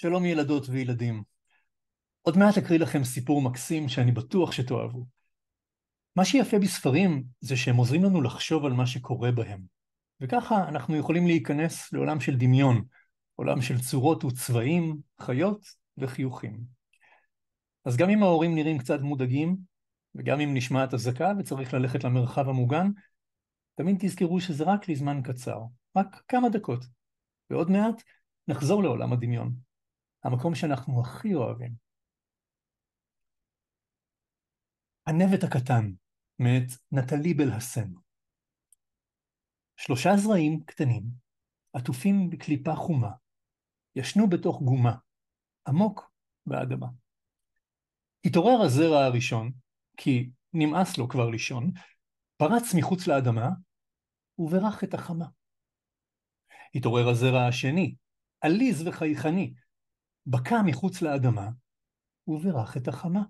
שלום ילדות וילדים. עוד מעט אקריא לכם סיפור מקסים שאני בטוח שתאהבו. מה שיפה בספרים זה שהם עוזרים לנו לחשוב על מה שקורה בהם, וככה אנחנו יכולים להיכנס לעולם של דמיון, עולם של צורות וצבעים, חיות וחיוכים. אז גם אם ההורים נראים קצת מודאגים, וגם אם נשמעת אזעקה וצריך ללכת למרחב המוגן, תמיד תזכרו שזה רק לזמן קצר, רק כמה דקות, ועוד מעט נחזור לעולם הדמיון. המקום שאנחנו הכי אוהבים. הנבט הקטן, מאת נטלי בלהסן. שלושה זרעים קטנים, עטופים בקליפה חומה, ישנו בתוך גומה, עמוק באדמה. התעורר הזרע הראשון, כי נמאס לו כבר לישון, פרץ מחוץ לאדמה וברך את החמה. התעורר הזרע השני, עליז וחייכני, בקע מחוץ לאדמה ובירך את החמה.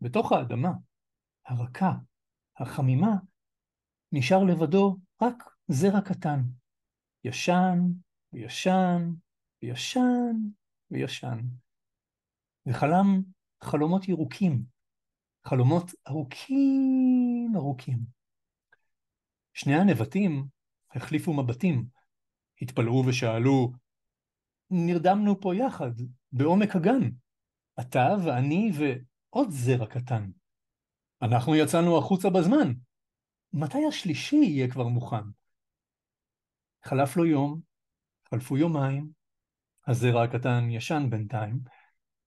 בתוך האדמה, הרכה, החמימה, נשאר לבדו רק זרע קטן, ישן וישן וישן וישן. וחלם חלומות ירוקים, חלומות ארוכים ארוכים. שני הנבטים החליפו מבטים, התפלאו ושאלו, נרדמנו פה יחד, בעומק הגן. אתה ואני ועוד זרע קטן. אנחנו יצאנו החוצה בזמן. מתי השלישי יהיה כבר מוכן? חלף לו יום, חלפו יומיים, הזרע הקטן ישן בינתיים,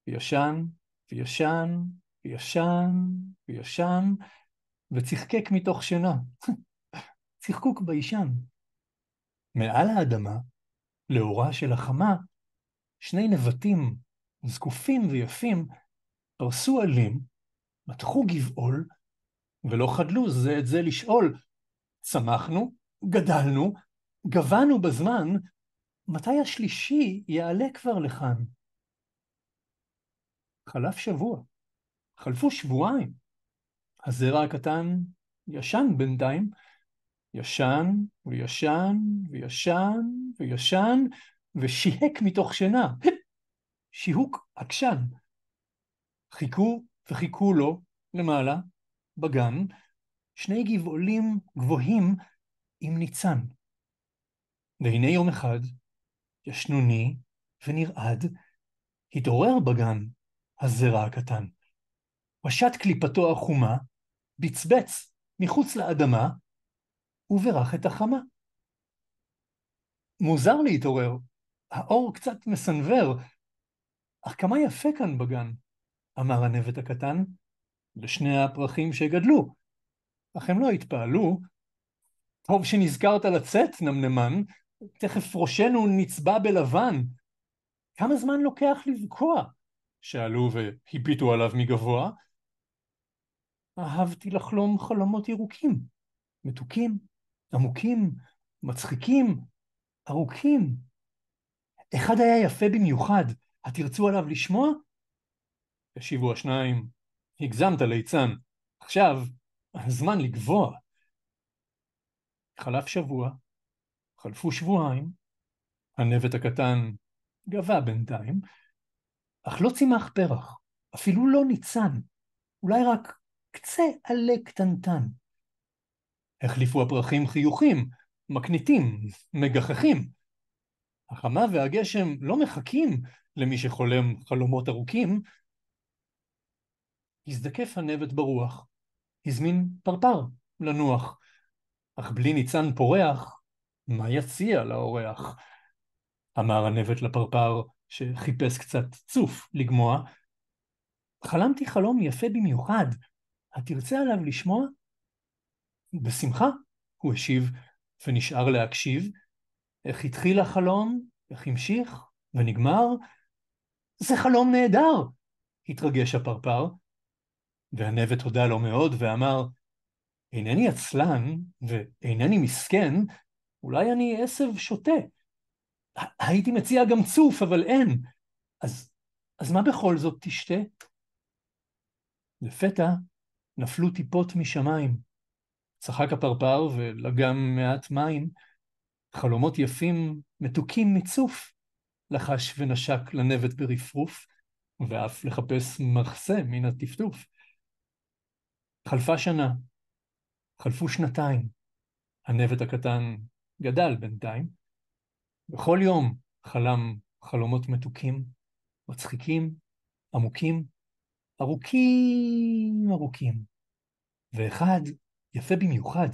וישן, וישן, וישן, וישן, וצחקק מתוך שינה. צחקוק ביישן. מעל האדמה, לאורה של החמה, שני נבטים זקופים ויפים פרסו עלים, מתחו גבעול, ולא חדלו זה את זה לשאול. צמחנו, גדלנו, גבענו בזמן, מתי השלישי יעלה כבר לכאן? חלף שבוע, חלפו שבועיים. הזרע הקטן ישן בינתיים, ישן וישן וישן וישן, ושיהק מתוך שינה, שיהוק עקשן. חיכו וחיכו לו למעלה, בגן, שני גבעולים גבוהים עם ניצן. והנה יום אחד, ישנוני ונרעד, התעורר בגן הזרע הקטן. פשט קליפתו החומה, בצבץ מחוץ לאדמה, וברך את החמה. מוזר להתעורר, האור קצת מסנוור, אך כמה יפה כאן בגן, אמר הנבט הקטן, לשני הפרחים שגדלו. אך הם לא התפעלו. טוב שנזכרת לצאת, נמנמן, תכף ראשנו נצבע בלבן. כמה זמן לוקח לבקוע? שאלו והביטו עליו מגבוה. אהבתי לחלום חלומות ירוקים, מתוקים, עמוקים, מצחיקים, ארוכים. אחד היה יפה במיוחד, התרצו עליו לשמוע? השיבו השניים, הגזמת ליצן, עכשיו הזמן לגבוה. חלף שבוע, חלפו שבועיים, הנבט הקטן גבה בינתיים, אך לא צימח פרח, אפילו לא ניצן, אולי רק קצה עלה קטנטן. החליפו הפרחים חיוכים, מקניטים, מגחכים. החמה והגשם לא מחכים למי שחולם חלומות ארוכים. הזדקף הנבט ברוח, הזמין פרפר לנוח, אך בלי ניצן פורח, מה יציע לאורח? אמר הנבט לפרפר, שחיפש קצת צוף לגמוע. חלמתי חלום יפה במיוחד, התרצה עליו לשמוע? בשמחה, הוא השיב, ונשאר להקשיב, איך התחיל החלום, איך המשיך ונגמר. זה חלום נהדר! התרגש הפרפר, והנבט הודה לו מאוד ואמר, אינני עצלן ואינני מסכן, אולי אני עשב שוטה. הייתי מציע גם צוף, אבל אין. אז, אז מה בכל זאת תשתה? לפתע נפלו טיפות משמיים. צחק הפרפר ולגם מעט מים. חלומות יפים, מתוקים מצוף, לחש ונשק לנבט ברפרוף, ואף לחפש מחסה מן הטפטוף. חלפה שנה, חלפו שנתיים, הנבט הקטן גדל בינתיים. וכל יום חלם חלומות מתוקים, מצחיקים, עמוקים, ארוכים ארוכים. ואחד, יפה במיוחד,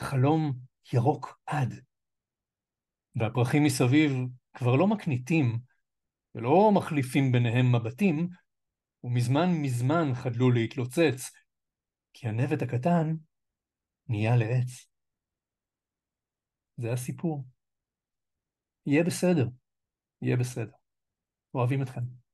חלום ירוק עד. והפרחים מסביב כבר לא מקניטים ולא מחליפים ביניהם מבטים, ומזמן מזמן חדלו להתלוצץ, כי הנבט הקטן נהיה לעץ. זה הסיפור. יהיה בסדר. יהיה בסדר. אוהבים אתכם.